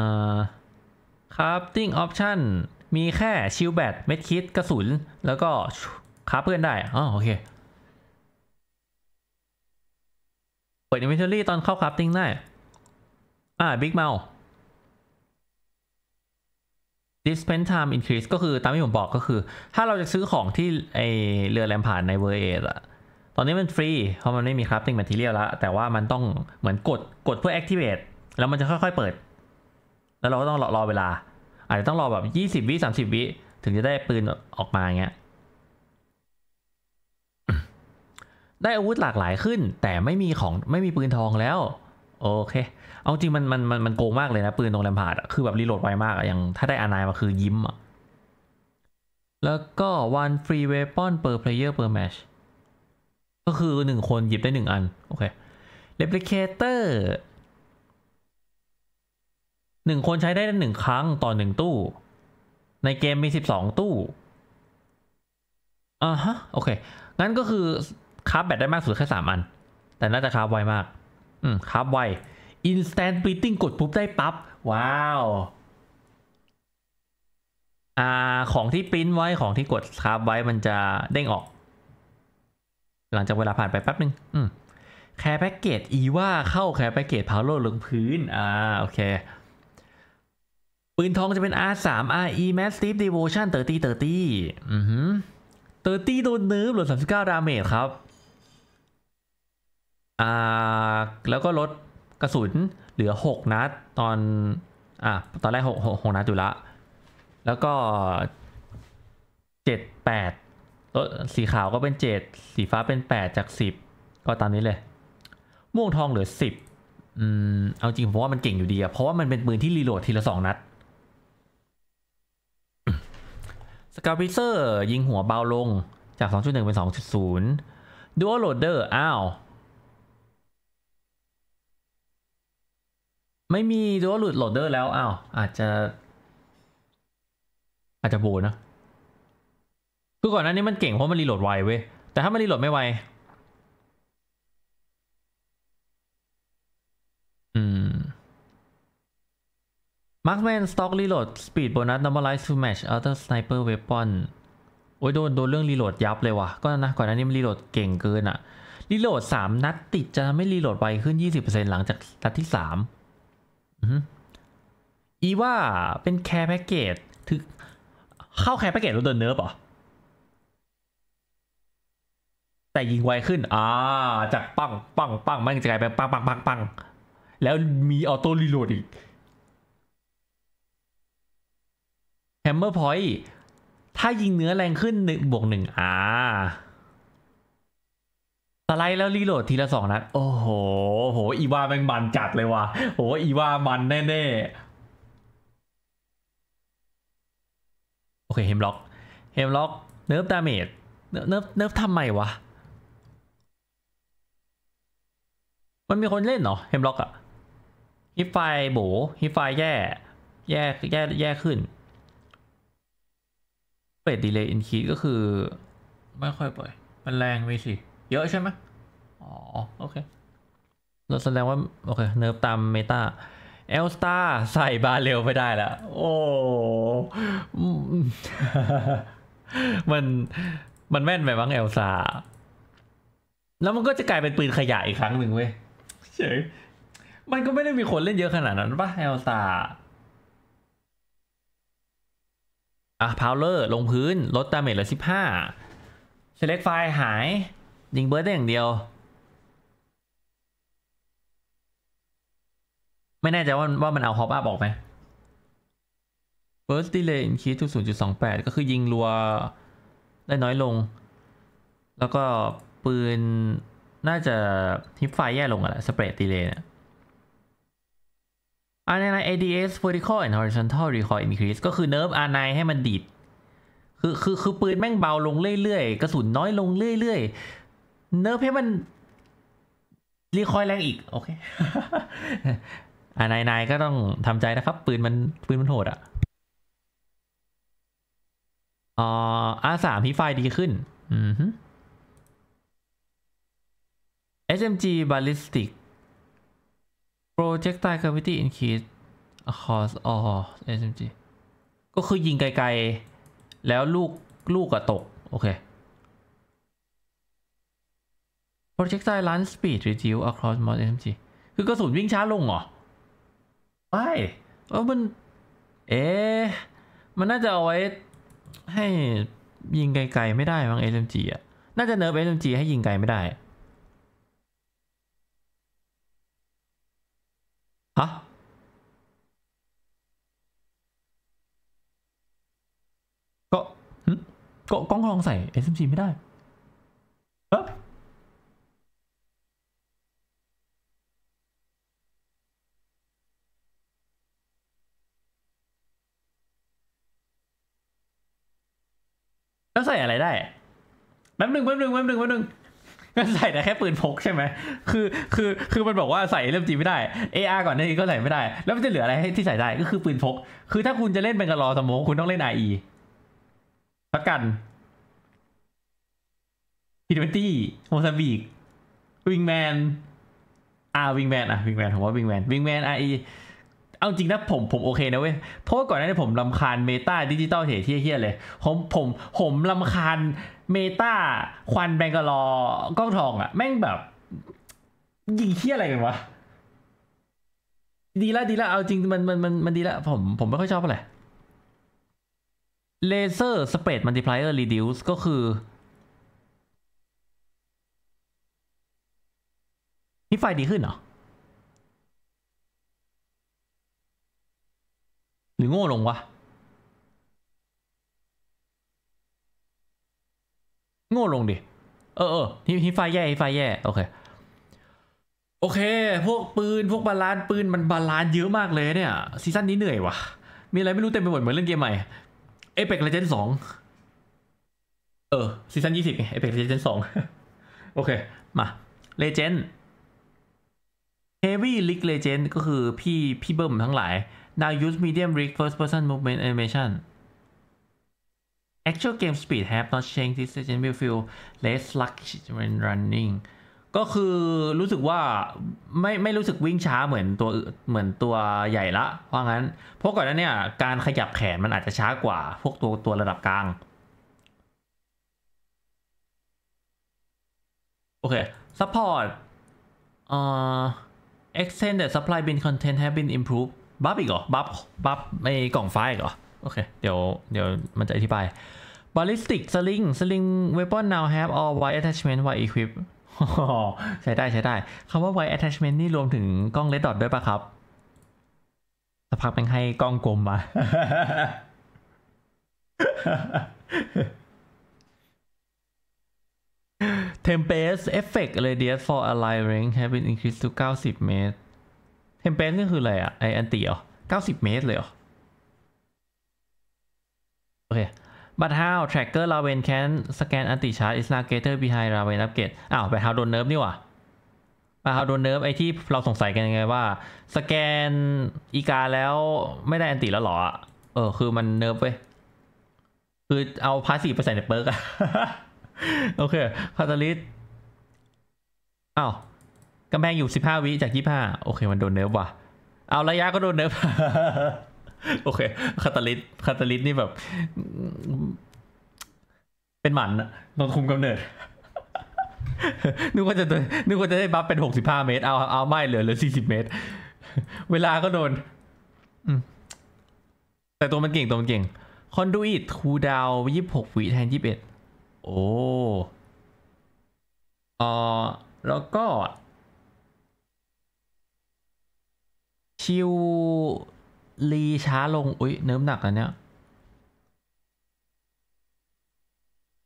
คราฟติ้งออปชั่นมีแค่ชิลแบตเม็ดคิดกระสุน แล้วก็ค้าเพื่อนได้อ๋อโอเคเปิดอินเวนทอรี่ตอนเข้าคราฟติ้งได้ อ่าบิ๊กเมาดิสเพนทามอิน i n c ร e a ก็คือตามที่ผมบอกก็คือ ถ้าเราจะซื้อของที่ไอเรือแลมผ่านในเวอร์เอทอะตอนนี้มันฟรี เพราะมันไม่มีคราฟติ้งแมทเทียลแล้ว แต่ว่ามันต้องเหมือนกดกดเพื่อแอคทีเวทแล้วมันจะค่อยๆเปิด แล้วเราก็ต้องรอรอเวลา อาจจะต้องรอแบบ 20 วิ30วิถึงจะได้ปืนออกมาเงี้ยได้อาวุธหลากหลายขึ้น แต่ไม่มีของไม่มีปืนทองแล้ว โอเค เอาจริงมันมันมันมันโกงมากเลยนะ ปืนตรงแรมพาร์ตคือแบบรีโหลดไวมากอะอย่างถ้าได้อานายมาคือยิ้มอะแล้วก็ one free weapon per player per match ก็คือหนึ่งคนหยิบได้หนึ่งอันโอเค replicator หนึ่งคนใช้ได้หนึ่งครั้งต่อหนึ่งตู้ ในเกมมีสิบสองตู้อ่าฮะโอเคงั้นก็คือคาบแบตได้มากสุดแค่สามอัน แต่น่าจะคาบไวมาก อืมคาบไว instant printing กดปุ๊บได้ปับ๊บ ว้าว อ่า ของที่ปริ้นไว้ ของที่กดคาบไว้ มันจะเด้งออก หลังจากเวลาผ่านไปแป๊บนึง อืมแคร์แพ็กเกจอีว่าเข้าแคร์แพ็กเกจพาวโลลงพื้น อ่า โอเค ปืนทองจะเป็น R3 RE Mass Sleep Devotion 30 30อือหือ30โดนเนิร์ฟหรือ39ดาเมจครับแล้วก็ลดกระสุนเหลือ 6 นัดตอนอ่ะตอนแรก6 6 6นัดอยู่ละ แล้วก็ 7 8ลดสีขาวก็เป็น 7 สีฟ้าเป็น 8 จาก 10 ก็ตามนี้เลย ม่วงทองเหลือ 10อืมเอาจริงผมว่ามันเก่งอยู่ดีอะเพราะว่ามันเป็นปืนที่รีโหลดทีละ 2 นัดสกาวิเซอร์ยิงหัวเบาลงจาก 2.1 เป็น 2.0 ดูโหลดเดอร์อ้าวไม่มีดูว่าหลุดโหลดเดอร์แล้ว อ้าว อาจจะ อาจจะโบนะ คือก่อนหน้านี้มันเก่งเพราะมันรีโหลดไวเว้ย แต่ถ้ามันรีโหลดไม่ไว อืมมาร์คแมนสต็อกรีโหลดสปีดโบนัสนอร์มไลซ์ทูแมชอัลเทอร์สไนเปอร์เวปอนโอ้ยโดนโดนเรื่องรีโหลดยับเลยว่ะ ก็นะ ก่อนหน้านี้มันรีโหลดเก่งเกินอะรีโหลด 3 นัดติดจะทำให้รีโหลดไวขึ้น 20%หลังจากนัดที่ 3อีว่าเป็นแคร์แพ็กเกจ ถึงเข้าแคร์แพ็กเกจแล้วเดินเนิร์ฟเหรอแต่ยิงไวขึ้นอ่าจากปังปังปังมันจะกลายเป็นปังปังปังปังแล้วมีออโต้รีโหลดอีกแฮมเมอร์พอยต์ถ้ายิงเนื้อแรงขึ้นหนึ่งบวกหนึ่งอ่าไลด์แล้วรีโหลดทีละสองนัดโอ้โหโหอีวาแม่งมันจัดเลยว่ะโหอีวามันแน่ ๆ โอเคเฮมล็อกเฮมล็อกเนิร์ฟดาเมจเนิร์ฟเนิร์ฟทำไมวะมันมีคนเล่นเหรอเฮมล็อกอะฮิปไฟโบฮิปไฟแย่ แย่แย่แย่ขึ้นเปิดดีเลย์อินคีก็คือ ไม่ค่อยปล่อย มันแรงไปสิเยอะใช่ไหมอ๋อโอเคลรแสดงว่าโอเค เนิร์ฟตามเมตาเอลสตาใส่บาเรลไม่ได้แล้วโอ้ มันมันแม่นไปบ้างเอลซาแล้วมันก็จะกลายเป็นปืนขยะอีกครั้งหนึ่งเว้ยเฉยมันก็ไม่ได้มีคนเล่นเยอะขนาดนั้นป่ะเอลซาอ่ะพาวเลอร์ลงพื้นลดดาเมจเหลือสิบห้าเซเล็กไฟหายยิงเบิร์ดได้อย่างเดียว ไม่แน่ใจว่าว่ามันเอาฮอปอัพออกไหม เบิร์ดดีเลย์อินคีทุกศูนย์จุดสองแปดก็คือยิงรัวได้น้อยลง แล้วก็ปืนน่าจะฮิปไฟแย่ลงอะแหละสเปรดดีเลย์เนี่ยอันใน ADS vertical and horizontal recoil increase ก็คือเนิร์ฟอานในให้มันดีดคือคือคือปืนแม่งเบาลงเรื่อยๆกระสุนน้อยลงเรื่อยๆเนิร์ฟให้มันรีคอยแรงอีกโอเคอ่านายนายก็ต้องทำใจนะครับ ปืนมันปืนมันโหดอ่ะอ่ออาสามพี่ไฟดีขึ้น อืม SMG ballistic projectile cavity increase across all SMG ก็คือยิงไกลๆ แล้วลูกลูกอะตกโอเค projectile launch speed reduce across m o d e SMG คือกระสุนวิ่งช้าลงเหรอไม่เออมัน เอ๊มันน่าจะเอาไว้ให้ยิงไกลๆไม่ได้มั้ง SMG อ่ะ น่าจะเนิร์ฟ SMG ให้ยิงไกลไม่ได้ ฮะ ก็ ก็กล้องรองใส่ SMG ไม่ได้ใส่อะไรได้แป๊บหนึ่งแป๊บหนึ่งแป๊บหนึ่งแป๊บหนึ่งก็ใส่แต่แค่ปืนพกใช่ไหมคือคือคือมันบอกว่าใส่เริ่มจีไม่ได้ AR ก่อนนี้ก็ใส่ไม่ได้ แล้วมันจะเหลืออะไรให้ที่ใส่ได้ ก็คือปืนพก คือถ้าคุณจะเล่นเป็นกระรอสมองคุณต้องเล่น IE ปักกันฮิดเวนตี้โมซัมบิกวิงแมนอาวิงแมนอะวิงแมนผมว่าวิงแมนวิงแมน IE เอาจริงนะผมผมโอเคนะเว้ย เพราะว่าก่อนหน้านี้ผมลำคาญเมตาดิจิตอลเทรดเที้ยเลย ผมผมผมลำคาญเมตาควันแบงกะลอกล้องทองอะแม่งแบบยิงเที้ยอะไรกันวะดีละดีละเอาจริง มันมันมันมันดีละผมผมไม่ค่อยชอบอะไรเลเซอร์สเปรดมัลติพลายเออร์รีดิวส์ก็คือนี่ไฟดีขึ้นเหรอรือโง่ลงวะโง่ลงดิ เออเออทิ่ไฟแย่ไฟแย่ โอเค โอเค พวกปืน พวกบาลานซ์ปืนมันบาลานซ์เยอะมากเลยเนี่ยซีซั่นนี้เหนื่อยวะ มีอะไรไม่รู้เต็มไปหมด เหมือนเล่นเกมใหม่ เอเป็กเลเจนด์สอง เออซีซั่นยี่สิบเอเป็กเลเจนด์สอง โอเค มาเลเจนด์เฮฟวี่ลิกเลเจนด์ก็คือพี่พี่เบิ้มทั้งหลาย Now use medium rig first person movement animation. Actual game speed have not changed this engine will feel less sluggish when running ก็คือรู้สึกว่าไม่ไม่รู้สึกวิ่งช้าเหมือนตัวเหมือนตัวใหญ่ละเพราะงั้นเพราะก่อนหน้าเนี่ยการขยับแขนมันอาจจะช้ากว่าพวกตัวตัวระดับกลางโอเค support uh extended supply bin content have been improved บับอีกเหรอบับ บับไม่กล่องไฟอีกเหรอ โอเค เดี๋ยว เดี๋ยวมันจะอธิบายบอลลิสติกสลิงสลิงเวปอนนาวแฮปออลไวท์อะแทชเมนต์ไวท์อีควิปใช้ได้ใช้ได้ คำว่าไวท์อะแทชเมนต์นี่รวมถึงกล้องเลดดอทด้วยปะครับสักพักเป็นให้กล้องกลมมาเทมเพสเอฟเฟกต์เรเดียสฟอร์อะไลเรนจ์แฮปปินอินครีสต์ทุเก้าสิบเมตรเทมเพลตนก็คืออะไรอะไอแอนตี้เหรอเก้าสิบเมตรเลยเหรอโอเค but how tracker raven can scan anti charge is n o t g a t e r behind raven upgrade อ้าว but how โดนเนิร์ฟนี่หวะไ but how โดนเนิร์ฟไอที่เราสงสัยกันยังไงว่า สแกนอีกาแล้วไม่ได้แอนตีแล้วหรอเออ คือมันเนิร์ฟเว้ยคือเอาพาสซีฟไปใส่ในเปิร์กอะโอเคคาตาลิสอ้าวกำแพงอยู่สิบห้าวิจากยี่ห้าโอเค มันโดนเนิร์ฟว่ะเอาระยะก็โดนเนิร์ฟโอเคคาตาลิสคาตาลิสนี่แบบ เป็นหมันนดนคุมกำเนิดนึกว่าจะนึกว่าจะได้บัฟเป็นหกสิบห้าเมตรเอา เอาไม่เหลือเหลือสี่สิบเมตร เวลาก็โดนแต่ตัวมันเก่ง ตัวมันเก่งคอนดูอิตคูดาวยี่หกวิแทนยี่สิบอโอ้เออ แล้วก็คิวลีช้าลงอุ้ยเนิ้มหนักอันเนี้ย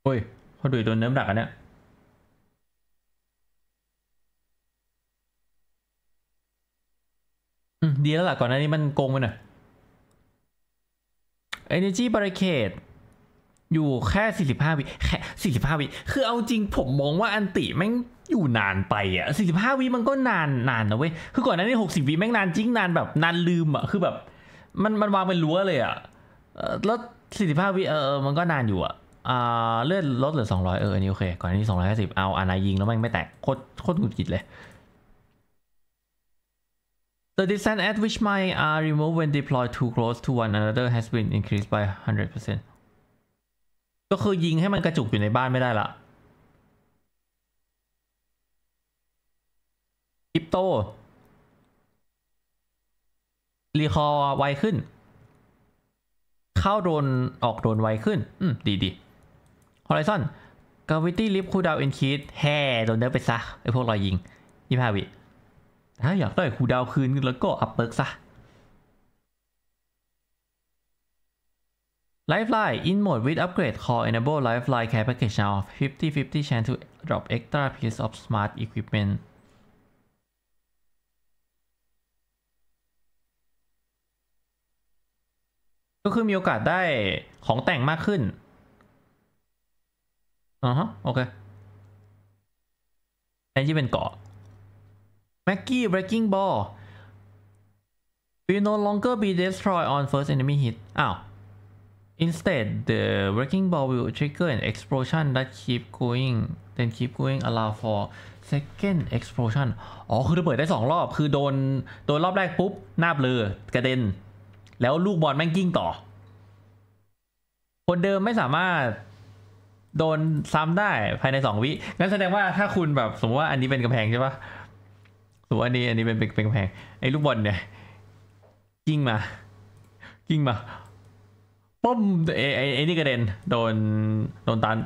อุ้ยพอดุยโดนเนิ้มหนักอันเนี้ยดีแล้วล่ะก่อนหน้านี้มันโกงไปหน่อยเอเนจีบริเค c อยู่แค่ 45 วิแค่45วิคือเอาจริงผมมองว่าอันติแม่งอยู่นานไปอ่ะ45วิมันก็นานนานนะเว้ยคือก่อนหน้านี้60วิแม่งนานจริงนานแบบนานลืมอ่ะคือแบบมันมันวางเป็นรั้วเลยอ่ะแล้ว45วิเออมันก็นานอยู่อ่ะอ่าเลื่อนลดเหลือส้อยเอออันนี้โอเคก่อนหน้านี้อยห้าสิบเอาอานายิงแล้วแม่งไม่แตกโคตรโคตรหงุดหงิดเลย The distance at which mine are removed when deployed too close to one another has been increased by 100%ก็คือยิงให้มันกระจุกอยู่ในบ้านไม่ได้ละคริปโตรีคอไวขึ้น เข้าโดนออกโดนไวขึ้น อืมดีดีฮอลิซอนกาวิตี้ลิฟคูดาวอินคีดแฮ่โดนเดิไปซะไอพวกรอยยิงยี่ห้าวิ ถ้าอยากได้คูดาวคืนแล้วก็อัพเบิร์กซะ Lifeline in mode with upgrade c a l l enable Lifeline care package now 50-50 chance to drop extra piece of smart equipment ก็คือมีโอกาสได้ของแต่งมากขึ้นอือฮะโอเคแันที่เป็นเกาะ m a ็ก i e breaking ball will no longer be destroyed on first enemy hit อ้าว Instead, the wrecking ball will trigger an explosion that keep going then keep going allow for second explosion อ๋อคือระเบิดได้สองรอบคือโดนโดนรอบแรกปุ๊บหน้าเบลอกระเด็น แล้วลูกบอลแม่งกิ้งต่อ คนเดิมไม่สามารถ โดนซ้ำได้ภายในสองวิ งั้นแสดงว่าถ้าคุณแบบสมมติว่าอันนี้เป็นกำแพงใช่ปะสมมติว่าอันนี้อันนี้เป็นเป็นกำแพง ไอ้ลูกบอลเนี่ย กิ้งมากิ้งมาปุ้มไอ้ไอ้นี่กระเด็น โดนโดนตัน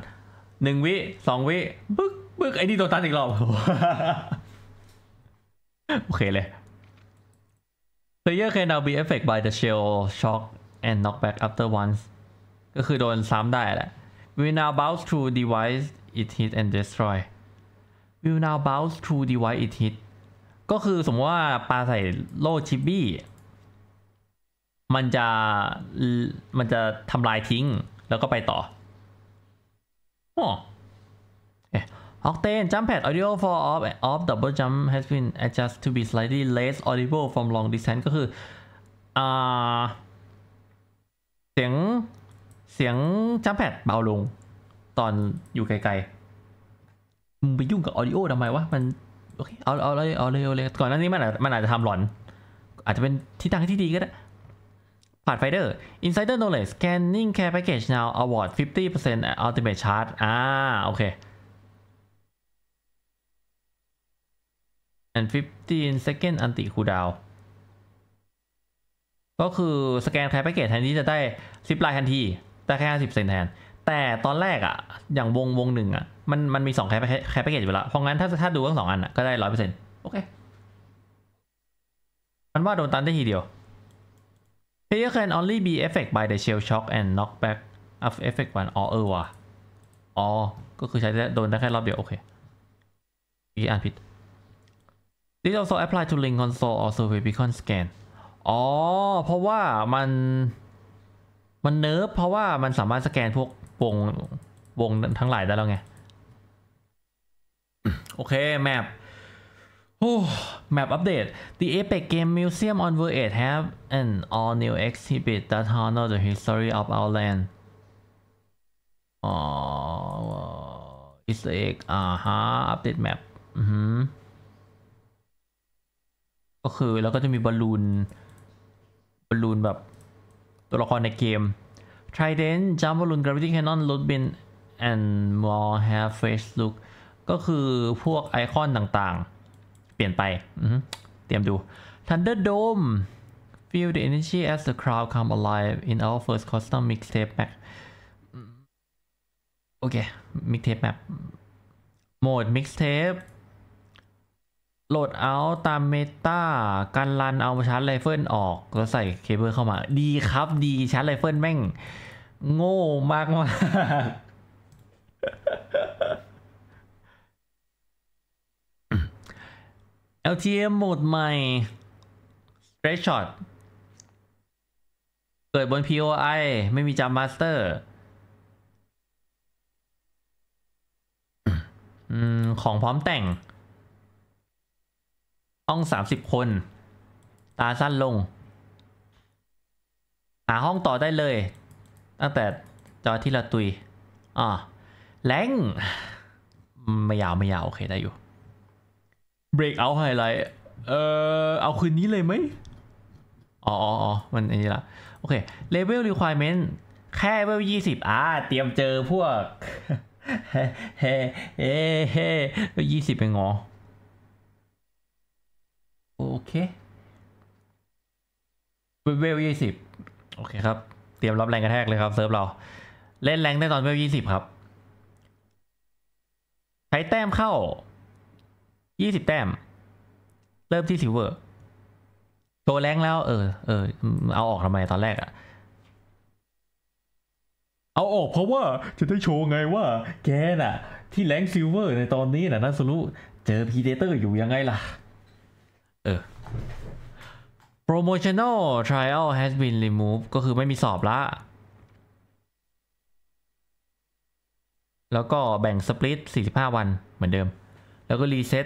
หนึ่งวิสองวิบึ๊กบึ๊กไอ้นี่โดนตันอีกรอบ โอเค เลย Player can now be affected by the shell shock and knockback after once ก็คือโดนซ้ำได้แหละ will now bounce to device it hit and destroy will now bounce to device it hit ก็คือสมมติว่าปาใส่โล่ชิบบี้มันจะมันจะทำลายทิ้งแล้วก็ไปต่ออ๋ออ c t a n e jump p a อ audio อ o r o อออออ d o u b บ e jump has been a อ j จัสต์ทูบีสไลด์ดีเ l e s ออด d i ล l e from long d i s t ก็คืออ่าเสียง เสียงจัมแพดเบาลงตอนอยู่ไกลๆมึงไปยุ่งกับออดิโอทำไมวะมันโอเคเอาเอาเลยเอาเลยเอาเลยก่อนหน้านี้มันอาจมันอาจจะทำหลอน อาจจะเป็นที่ตั้งที่ดีก็ได้ผ่านไฟเดอร์ Insider Knowledge Scanning Care Package Now Award 50% Ultimate c h a r g อ่า โอเค and 15 second anti cooldown ก็คือสแกนแคร์แพ็กเกจแทนที่จะได้ซิปลายทันที แต่แค่ิ0เซนแทน แต่ตอนแรกอะอย่างวงวงหนึ่งอะมันมันมี2แค์แค์แพ็กเกจอยู่แล้ว เพราะงั้นถ้าถ้าดูทั้งสองอันอะก็ได้ร้อยเปอร์เซ็นต์โอเค มันว่าโดนตันได้ทีเดียว Player can only be affected by the shell shock and knockback of effect one อ๋อเออว่ะอ๋อก็คือใช้ได้โดนได้แค่รอบเดียว โอเคอีอ่านผิด This also apply to link console or survey beacon scan อ๋อ เพราะว่ามัน มันเนิร์ฟเพราะว่ามันสามารถสแกนพวกวงวงทั้งหลายได้แล้วไง โอเคแมปโอ้ map update the Apex Game Museum on World 8 have an all new exhibit that honor the history of our land อ๋อ e s t e egg อ่าฮะ update map อือฮึก็คือ แล้วก็จะมีบอลลูน บอลลูนแบบตัวละครในเกม Trident Jump Balloon Gravity Cannon Load Bin and more have fresh look ก็คือพวกไอคอนต่างๆปลี่ยนไป เตรียมดู Thunderdome Feel the energy as the crowd come alive in our first custom mixtape map โอเค mixtape map โหมด mixtape โหลดเอาตามเมตาการรันเอาชาร์จไรเฟิลออกแล้วใส่เคเบิลเข้ามาดีครับดีชาร์จไรเฟิลแม่ง โง่มากมาก LTM โหมดใหม่ s t r รชช h อ Shot เกิดบน POI ไม่มีจามาสเตอร์ ของพร้อมแต่ง ห้องสามสิบคน ตาสั้นลง หาห้องต่อได้เลย ตั้งแต่ จอที่ลรตุยอ่าแรงไม่ยาวไม่ยาว โอเคได้อยู่ breakout h i g h l i เออเอาคืนนี้เลยไหม อ๋ออ๋อ มันอันนี้ละโอเค level requirement แค่เ e ลยี่สิบอ่า เตรียมเจอพวก เฮ้เฮ้เฮ้เฮ้ยี่สิบเป็นงอ โอเคเวลยี่สิบ โอเคครับ เตรียมรับแรงกระแทกเลยครับเซิร์ฟเรา เล่นแรงได้ตอนเวลยี่สิบครับ ใช้แต้มเข้ายี่สิบแต้ม เริ่มที่ซิลเวอร์โชว์แรงแล้วเออเออเอาออกทำไมตอนแรกอะเอาออกเพราะว่าจะได้โชว์ไงว่าแกน่ะที่แรงซิลเวอร์ในตอนนี้น่ะนัสรุ เจอพีเดเตอร์อยู่ยังไงล่ะ เออ promotional trial has been removed ก็คือไม่มีสอบละแล้วก็แบ่งสปริต45 วันเหมือนเดิม แล้วก็รีเซ็ต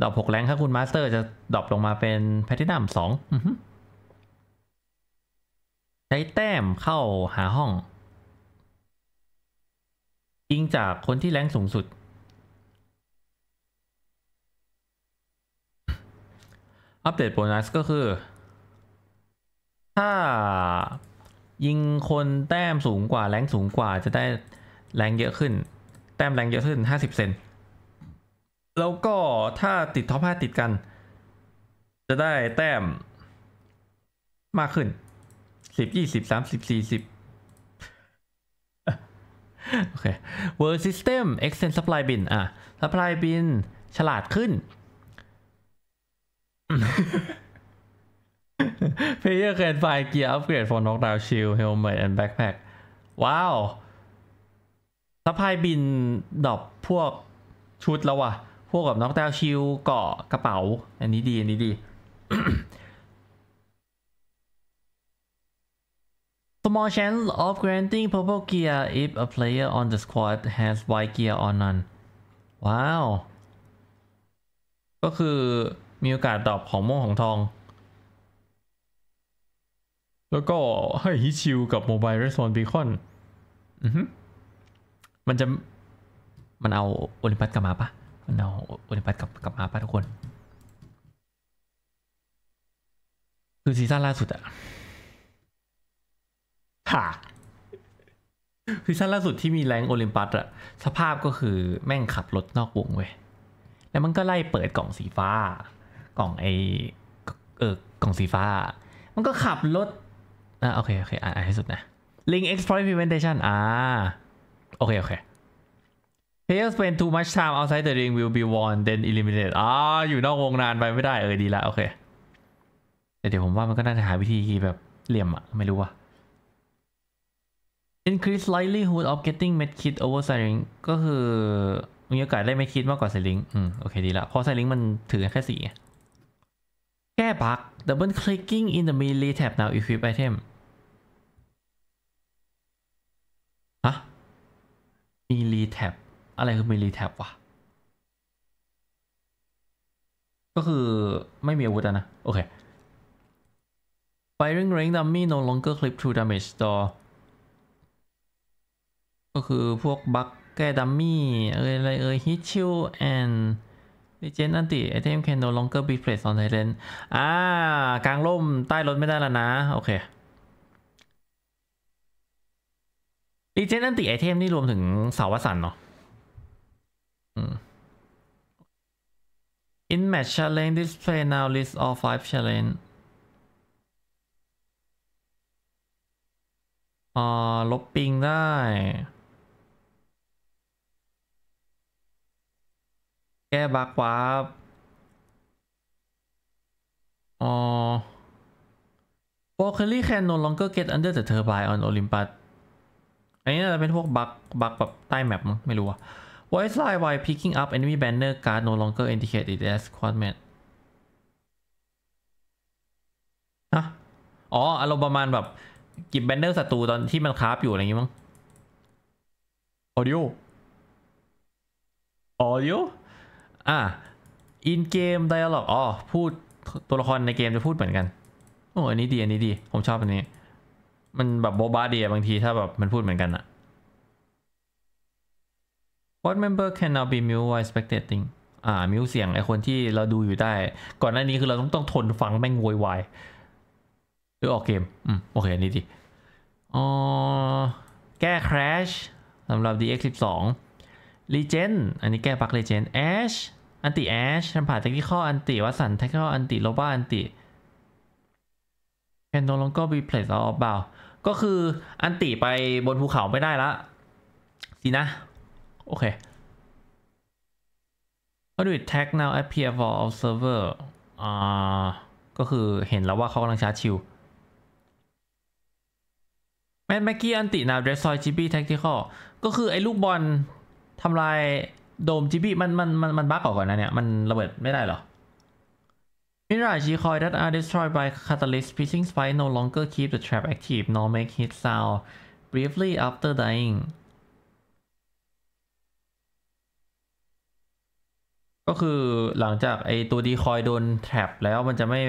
ดรอปหกแรงถ้าคุณมาสเตอร์จะดรอปลงมาเป็นแพทินัมสองใช้แต้มเข้าหาห้อง ยิงจากคน ที่ แรงสูงสุด อัปเดตโบนัสก็คือ ถ้า ยิงคนแต้มสูงกว่า แรงสูงกว่าจะได้แรงเยอะขึ้น แต้มแรงเยอะขึ้น 50เซนแล้วก็ถ้าติดท็อป 5 ติดกัน จะได้แต้มมากขึ้น 10 20 30 40 โอเค World System Extend Supply Bin อ่ะ Supply Bin ฉลาดขึ้น Player can buy gear upgrade for knockdown shield helmet and backpack ว้าว Supply Bin ดรอปพวกชุดแล้วอ่ะพวกกับน็อกดาวชิลเกาะกระเป๋าอันนี้ดีอันนี้ดี Small chance of granting purple gear if a player on the squad has white gear or none ว้าว ก็คือมีโอกาสตอบของม่วงของทอง แล้วก็ให้ฮิชิวกับโมบายเรสโซนบีคอนมันจะมันเอาโอลิมปัสกลับมาปะเราโอลิมปัสกลับกับมาป่ะทุกคน คือซีซั่นล่าสุดอะค่ะซีซั่นล่าสุดที่มีแรงโอลิมปัสอะสภาพก็คือแม่งขับรถนอกวงเว้ย แล้วมันก็ไล่เปิดกล่องสีฟ้า กล่องไอเออกล่องสีฟ้า มันก็ขับรถอ่ะโอเคโอเคอ่านให้สุดนะ Link Exploit Preventation อ่า โอเค โอเค Players spend too much time outside the ring will be won then eliminated อ่าอยู่นอกวงนานไปไม่ได้ เออ ดีละโอเคแต่เดี๋ยวผมว่ามันก็น่าจะหาวิธีแบบ เหลี่ยมอะไม่รู้ว่า increase likelihood of getting med kit over s e l i n g ก็คือมีโอกาสได้ med kit มากกว่า s e l i n g อืม โอเค ดีละเพราะ s e l i n g มันถือแค่สี่แก้บัก double clicking in the melee tab now equip item ฮะ melee tab อะไรคือมิลีแท็บวะก็คือไม่มีอาวุธนะโอเค Firing range dummy no longer clip to damage s t o r ก็คือพวกบัคแก้ดัมมี่ เอ้ยอะไรเอ้ยฮิตชิลแอนดิเจนอันติไอเทมแคนโนลองเกอร์บีเพลสออนไทเรนอ่า กลางร่ม ใต้รถไม่ได้แล้วนะ โอเคดิเจนอันติไอเทมนี่รวมถึงสาวสันเนาะ In match challenge display now list all five challenge อ่าลบปิงได้ แก้บักวาบอ๋อ Vocally can no longer get under the turbine on Olympus อันนี้จะเป็นพวกบักบักแบบใต้แมปมั้งไม่รู้อะ Why i s e line w h y picking up enemy banner card no longer indicated as quadmat ฮะอ๋ออารมณ์ประมาณแบบกิบแบนเนอร์ศัตรูตอนที่มันคราฟอยู่อะไรอย่างงี้มั้งออย d i อ a อ d i o อ่ะอินเกมไดอะล็อกอ๋อพูดตัวละครในเกมจะพูดเหมือนกันโอ้อันนี้ดีอันนี้ดี ผมชอบอันนี้ มันแบบโบบาเดียบางทีถ้าแบบมันพูดเหมือนกันอะ What member c a n n o w be mute while spectating อ่ามิวเสียง ไอคนที่เราดูอยู่ได้ ก่อนหน้านี้คือเราต้องต้องทนฟังแม่งโวยวายหรือออกเกม อืมโอเคอันนี้ดีอ๋อแก้ Crash สำหรับ DX12 Legend อันนี้แก้ปัก Legend Ash อันติ Ash ชำผ่าเทคนิคออันติวัสันเทคนิคออันติโลบ้าอันติ Can no longer be placed out of bound ก็คืออันติไปบนภูเขาไม่ได้ละสินะโอเค Conduit tag now appear for our server อ่า ก็คือเห็นแล้วว่าเขากำลังชาร์จชิวแมนแม็กกี้อันตินาวเดรสซอยจีบี้แท็กที่ข้อก็คือไอ้ลูกบอลทำลายโดมจีบี้มันมันมันมันบั๊กอก่อนนะเนี่ย มันระเบิดไม่ได้หรอ มิราจีคอยดัตอาร์ดิสทรอยบายคาตาลิสพิซซิ่งสไปโนลองเกอร์คีปเดอะทรัพแอคทีฟนอร์เมกฮิตซาวบรีฟลี่อัฟเตอร์ดายิงก็คือหลังจากไอตัวดีคอยโดนแท็บแล้วมันจะไม่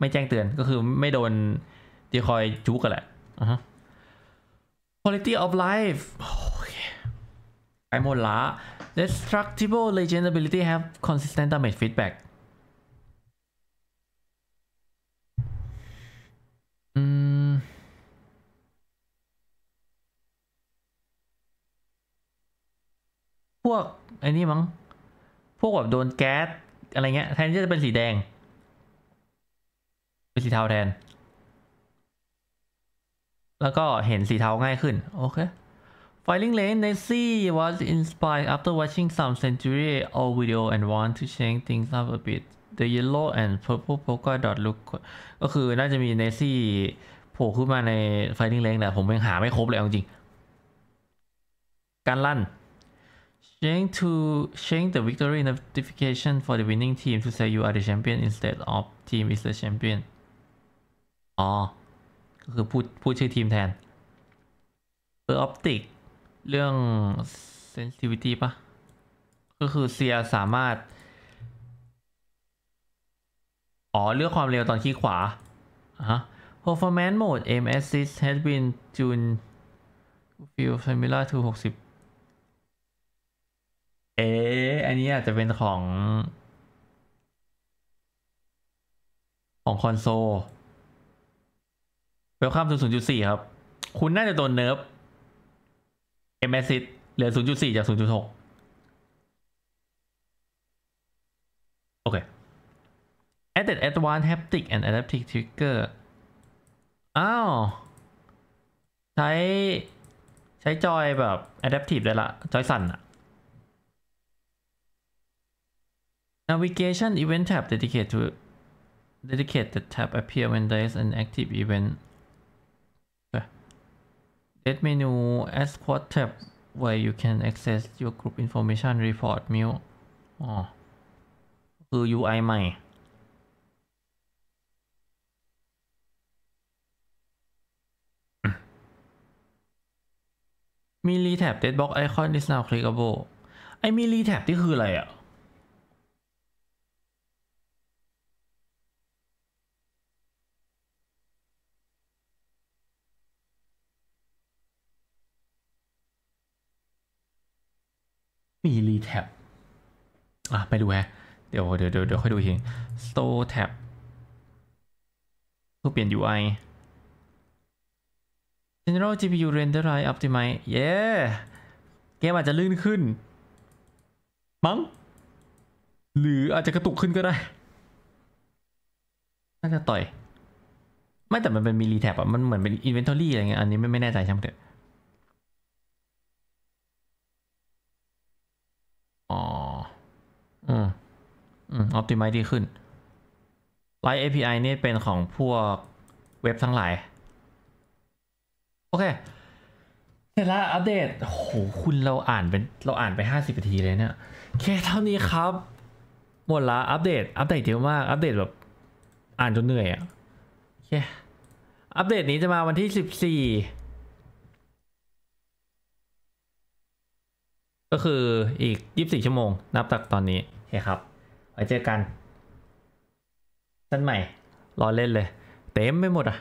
ไม่แจ้งเตือนก็คือไม่โดนดีคอยจุกกันแหละ u quality of life ไอหมดละ destructible legend ability have consistent damage feedback พวก ไอ้นี่มั้งพวกแบบโดนแก๊สอะไรเงี้ยแทนที่จะเป็นสีแดง เป็นสีเทาแทน แล้วก็เห็นสีเทาง่ายขึ้น โอเค Filing Lane Nancy was inspired after watching some century old video and want to change things up a bit the yellow and purple polka dot look ก็คือน่าจะมี Nancy โผล่ขึ้นมาใน Filing lane แต่ผมยังหาไม่ครบเลยจริงการลั่น s h a n g e to s h a n g e the victory notification for the winning team to say you are the champion instead of team is the champion อ๋อ ก็คือพูดพูดชื่อทีมแทนเออออปติก เรื่อง sensitivity ปะก็คือเซียสามารถ อ๋อเลือกความเร็วตอนขี้ขวาฮะ performance mode aim assist has been tuned feel similar to 60เอ๊อันนี้อาจจะเป็นของ ของคอนโซลเวลคัมศูนย์จุดสี่ครับ คุณน่าจะโดนเนิร์ฟเอเมซิตเหลือศูนย์จุดสี่จากศูนย์จุดหกโอเค added advanced haptic and adaptive trigger อ้าว ใช้ใช้ จอย แบบ adaptive ได้ละจอย สั่นอะ Navigation event tab dedicated to dedicated tab appear when there is an active event. That menu as q u a d tab where you can access your group information report meal อ๋อคือ UI ใหม่ มีรีแท็บเดดบ็อกไอคอน is now clickable ไอมีรีแท็บที่คืออะไรอ่ะมีรีแท็บอ่ะไปดูฮะเดี๋ยวเดี๋ยวเดี๋ยว ค่อยดูทีง t o r e แท็เพืเปลี่ยน UI general GPU r e n d e r i e optimize เย้เกมอาจจะลื่นขึ้นมั้งหรืออาจจะกระตุกขึ้นก็ได้น่าจะต่อย ไม่แต่มันเป็นมีรีแท็บอะมันเหมือนเป็นอินเวนทอรี่อะไรเงี้ยอันนี้ไม่แน่ใจใช่ไหมเถอะอ๋ออืมอืมติ t i m i ดีขึ้นไลท์ API นี่เป็นของพวกเว็บทั้งหลายโอเคเสร็จแล้วอัปเดตโหคุณเราอ่านเป็นเราอ่านไป 50นาทีเลยเนี่ยแค่เท่านี้ครับหมดละอัปเดต อัปเดตเยอะมาก อัปเดตแบบอ่านจนเหนื่อยอะ่ะโอเคอัปเดตนี้จะมาวันที่14ก็คืออีก 24 ชั่วโมง นับจากตอนนี้โอเคครับไว้เจอกัน สั้นใหม่ รอเล่นเลย เต็มไปหมดอ่ะ